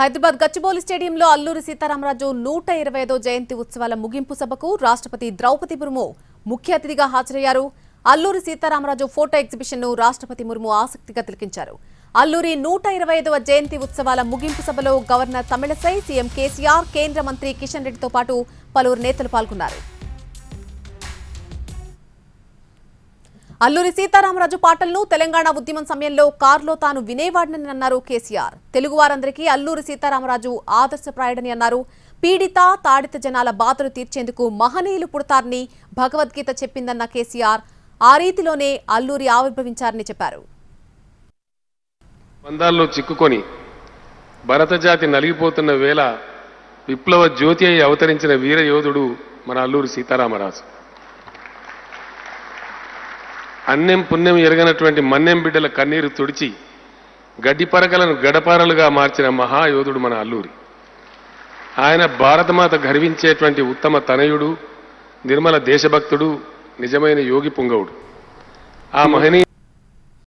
హైదరాబాద్ గచ్చిబౌలి స్టేడియంలో అల్లూరి సీతారామరాజు నూట ఇరవై ఐదో జయంతి ఉత్సవాల ముగింపు సభకు రాష్ట్రపతి ద్రౌపది ముర్ము ముఖ్య అతిథిగా హాజరయ్యారు అల్లూరి సీతారామరాజు ఫోటో ఎగ్జిబిషన్ ను రాష్ట్రపతి ముర్ము ఆసక్తిగా తిలకించారు అల్లూరి నూట ఇరవై జయంతి ఉత్సవాల ముగింపు సభలో గవర్నర్ తమిళసై సీఎం కేసీఆర్ కేంద్ర మంత్రి కిషన్ రెడ్డితో పాటు పలువురు నేతలు పాల్గొన్నారు అల్లూరి సీతారామరాజు పాటలను తెలంగాణ ఉద్యమం సమయంలో కారులో తాను వినేవాడని అన్నారు కేసీఆర్ తెలుగు వారందరికీ అల్లూరి సీతారామరాజు ఆదర్శప్రాయుడని అన్నారు పీడిత తాడిత జనాల బాధలు తీర్చేందుకు మహనీయులు పుడతారని భగవద్గీత చెప్పిందన్న కేసీఆర్ ఆ రీతిలోనే అల్లూరి ఆవిర్భవించారని చెప్పారు చిక్కుకొని భరతజాతి నలిగిపోతున్న వేళ విప్లవ జ్యోతి అయి అవతరించిన వీర యోధుడు మన అల్లూరి సీతారామరాజు అన్నెం పుణ్యం ఎరగనటువంటి మన్నెం బిడ్డల కన్నీరు తుడిచి పరకలను గడపారలుగా మార్చిన మహాయోధుడు మన అల్లూరి ఆయన భారతమాత గర్వించేటువంటి ఉత్తమ తనయుడు నిర్మల దేశభక్తుడు నిజమైన యోగి పుంగవుడు ఆ మహనీయ